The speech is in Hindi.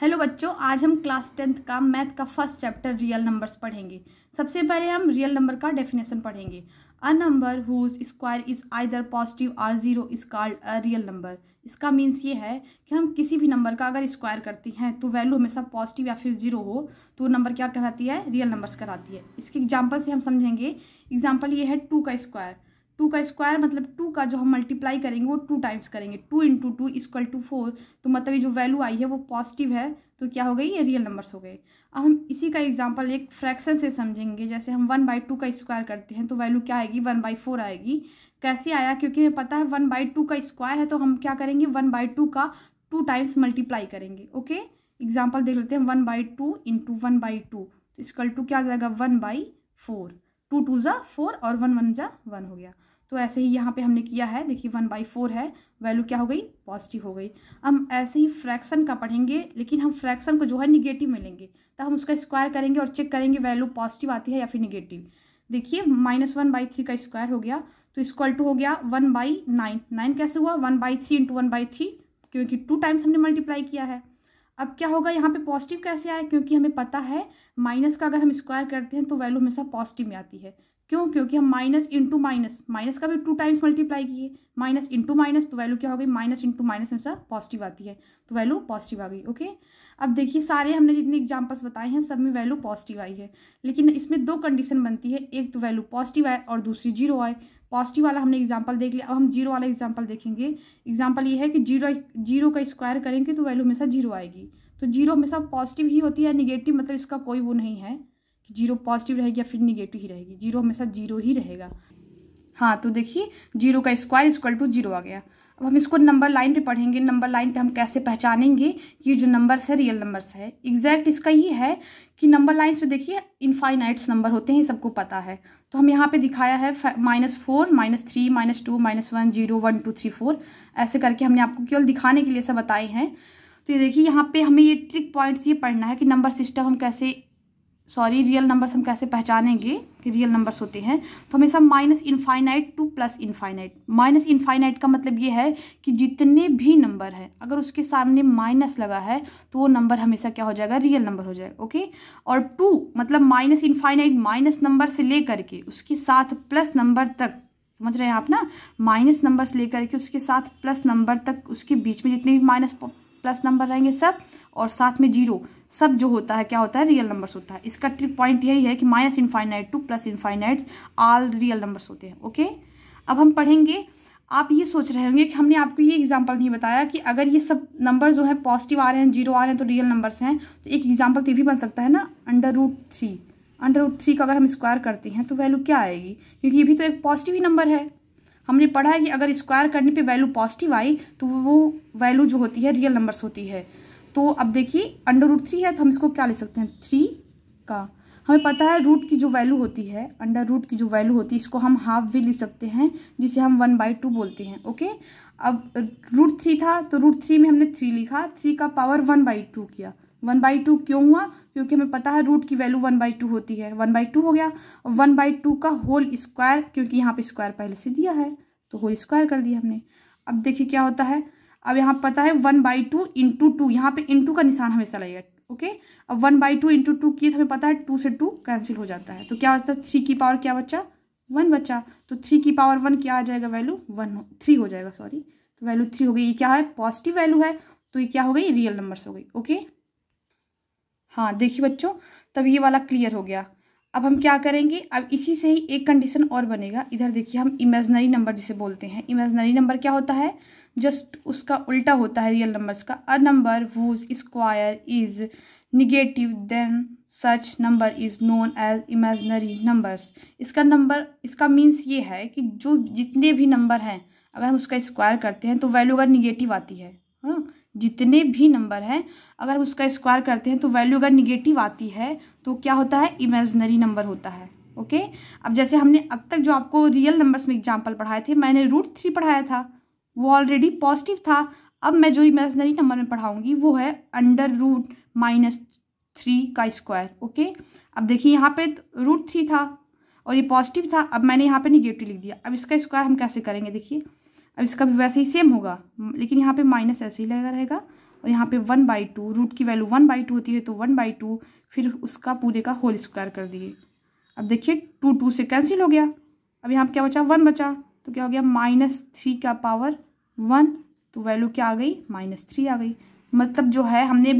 हेलो बच्चों आज हम क्लास टेंथ का मैथ का फर्स्ट चैप्टर रियल नंबर्स पढ़ेंगे सबसे पहले हम रियल नंबर का डेफिनेशन पढ़ेंगे a number whose square is either positive or zero is called a real number इसका मीन्स ये है कि हम किसी भी नंबर का अगर स्क्वायर करते हैं तो वैल्यू हमेशा पॉजिटिव या फिर जीरो हो तो नंबर क्या कहलाती है रियल नंबर्स कहलाती है इसके एग्जाम्पल से हम समझेंगे एग्जाम्पल ये है टू का स्क्वायर टू का स्क्वायर मतलब टू का जो हम मल्टीप्लाई करेंगे वो टू टाइम्स करेंगे two into two equal to four तो मतलब ये जो वैल्यू आई है वो पॉजिटिव है तो क्या हो गई ये रियल नंबर्स हो गए अब हम इसी का एग्जाम्पल एक फ्रैक्शन से समझेंगे जैसे हम वन बाई टू का स्क्वायर करते हैं तो वैल्यू क्या आएगी वन बाई फोर आएगी कैसे आया क्योंकि हमें पता है वन बाई टू का स्क्वायर है तो हम क्या करेंगे वन बाई टू का टू टाइम्स मल्टीप्लाई करेंगे ओके एग्जाम्पल देख लेते हैं one by two into one by two तो इसकल टू क्या आ जाएगा one by four two two ज़ा फोर और वन वन जा वन हो गया तो ऐसे ही यहाँ पे हमने किया है देखिए वन बाई फोर है वैल्यू क्या हो गई पॉजिटिव हो गई हम ऐसे ही फ्रैक्शन का पढ़ेंगे लेकिन हम फ्रैक्शन को जो है निगेटिव में लेंगे तो हम उसका स्क्वायर करेंगे और चेक करेंगे वैल्यू पॉजिटिव आती है या फिर निगेटिव देखिए माइनस वन बाई थ्री का स्क्वायर हो गया तो स्क्वायर टू हो गया वन बाई नाइन नाइन कैसे हुआ one by three into one by three क्योंकि टू टाइम्स हमने मल्टीप्लाई किया है अब क्या होगा यहाँ पे पॉजिटिव कैसे आए क्योंकि हमें पता है माइनस का अगर हम स्क्वायर करते हैं तो वैल्यू हमेशा पॉजिटिव में आती है क्यों क्योंकि हम माइनस इंटू माइनस माइनस का भी टू टाइम्स मल्टीप्लाई किए माइनस इंटू माइनस तो वैल्यू क्या हो गई माइनस इंटू माइनस हमेशा पॉजिटिव आती है तो वैल्यू पॉजिटिव आ गई ओके अब देखिए सारे हमने जितने एग्जाम्पल्स बताए हैं सब में वैल्यू पॉजिटिव आई है लेकिन इसमें दो कंडीशन बनती है एक तो वैल्यू पॉजिटिव आए और दूसरी जीरो आए पॉजिटिव वाला हमने एग्जाम्पल देख लिया अब हम जीरो वाला एग्जाम्पल देखेंगे एग्जाम्पल ये है कि जीरो जीरो का स्क्वायर करेंगे तो वैल्यू हमेशा जीरो आएगी तो जीरो हमेशा पॉजिटिव ही होती है निगेटिव मतलब इसका कोई वो नहीं है जीरो पॉजिटिव रहेगी या फिर निगेटिव ही रहेगी जीरो हमेशा जीरो ही रहेगा हाँ तो देखिए जीरो का स्क्वायर इक्वल टू जीरो आ गया अब हम इसको नंबर लाइन पे पढ़ेंगे नंबर लाइन पे हम कैसे पहचानेंगे कि जो नंबर्स है रियल नंबर्स है एग्जैक्ट इसका ये है कि नंबर लाइन्स पे देखिए इनफाइनाइट्स नंबर होते हैं सबको पता है तो हम यहाँ पे दिखाया है minus four minus three minus two minus one zero one two three four ऐसे करके हमने आपको केवल दिखाने के लिए सब बताए हैं तो ये देखिए यहाँ पे हमें ये ट्रिक पॉइंट्स ये पढ़ना है कि नंबर सिस्टम हम कैसे सॉरी रियल नंबर्स हम कैसे पहचानेंगे कि रियल नंबर्स होते हैं तो हमेशा minus infinite to plus infinite minus infinite का मतलब ये है कि जितने भी नंबर हैं अगर उसके सामने माइनस लगा है तो वो नंबर हमेशा क्या हो जाएगा रियल नंबर हो जाएगा ओके और टू मतलब माइनस इनफाइनाइट माइनस नंबर से लेकर के उसके साथ प्लस नंबर तक समझ रहे हैं आप ना माइनस नंबर से लेकर के उसके साथ प्लस नंबर तक उसके बीच में जितने भी माइनस प्लस नंबर रहेंगे सब और साथ में जीरो सब जो होता है क्या होता है रियल नंबर्स होता है इसका ट्रिक पॉइंट यही है कि minus infinite to plus infinites all real numbers होते हैं ओके अब हम पढ़ेंगे आप ये सोच रहे होंगे कि हमने आपको ये एग्जाम्पल नहीं बताया कि अगर ये सब नंबर जो है पॉजिटिव आ रहे हैं जीरो आ रहे हैं तो रियल नंबर्स हैं तो एक एग्जाम्पल तो ये भी बन सकता है ना under root three under root three का अगर हम स्क्वायर करते हैं तो वैल्यू क्या आएगी क्योंकि ये भी तो एक पॉजिटिव ही नंबर है हमने पढ़ा है कि अगर स्क्वायर करने पे वैल्यू पॉजिटिव आई तो वो वैल्यू जो होती है रियल नंबर्स होती है तो अब देखिए अंडर रूट थ्री है तो हम इसको क्या ले सकते हैं थ्री का हमें पता है रूट की जो वैल्यू होती है अंडर रूट की जो वैल्यू होती है इसको हम हाफ भी ले सकते हैं जिसे हम वन बाई टू बोलते हैं ओके अब रूट थ्री था तो रूट थ्री में हमने थ्री लिखा थ्री का पावर वन बाई टू किया वन बाई टू क्यों हुआ क्योंकि हमें पता है रूट की वैल्यू वन बाई टू होती है वन बाई टू हो गया और वन बाई टू का होल स्क्वायर क्योंकि यहाँ पे स्क्वायर पहले से दिया है तो होल स्क्वायर कर दिया हमने अब देखिए क्या होता है अब यहाँ पता है one by two into two यहाँ पे इंटू का निशान हमेशा लगेगा ओके अब one by two into two किए तो हमें पता है टू से टू कैंसिल हो जाता है तो क्या होता है थ्री की पावर क्या बच्चा वन बच्चा तो थ्री की पावर वन क्या आ जाएगा वैल्यू वन थ्री हो जाएगा सॉरी तो वैल्यू थ्री हो गई ये क्या है पॉजिटिव वैल्यू है तो ये क्या हो गई रियल नंबर्स हो गई ओके हाँ देखिए बच्चों तब ये वाला क्लियर हो गया अब हम क्या करेंगे अब इसी से ही एक कंडीशन और बनेगा इधर देखिए हम इमेजनरी नंबर जिसे बोलते हैं इमेजनरी नंबर क्या होता है जस्ट उसका उल्टा होता है रियल नंबर्स का a number whose square is negative then such number is known as imaginary numbers इसका नंबर इसका मीन्स ये है कि जो जितने भी नंबर हैं अगर हम उसका स्क्वायर करते हैं तो वैल्यू अगर निगेटिव आती है जितने भी नंबर हैं अगर हम उसका स्क्वायर करते हैं तो वैल्यू अगर निगेटिव आती है तो क्या होता है इमेजनरी नंबर होता है ओके अब जैसे हमने अब तक जो आपको रियल नंबर्स में एग्जाम्पल पढ़ाए थे मैंने रूट थ्री पढ़ाया था वो ऑलरेडी पॉजिटिव था अब मैं जो इमेजनरी नंबर में पढ़ाऊँगी वो है अंडर रूट माइनस थ्री का स्क्वायर ओके अब देखिए यहाँ पे रूट थ्री था और ये पॉजिटिव था अब मैंने यहाँ पे निगेटिव लिख दिया अब इसका स्क्वायर हम कैसे करेंगे देखिए अब इसका भी वैसे ही सेम होगा लेकिन यहाँ पे माइनस ऐसे ही लगा रहेगा और यहाँ पे वन बाई टू रूट की वैल्यू वन बाई टू होती है तो वन बाई टू फिर उसका पूरे का होल स्क्वायर कर दिए अब देखिए टू टू से कैंसिल हो गया अब यहाँ पर क्या बचा वन बचा तो क्या हो गया माइनस थ्री का पावर वन तो वैल्यू क्या आ गई माइनस थ्री आ गई मतलब जो है हमने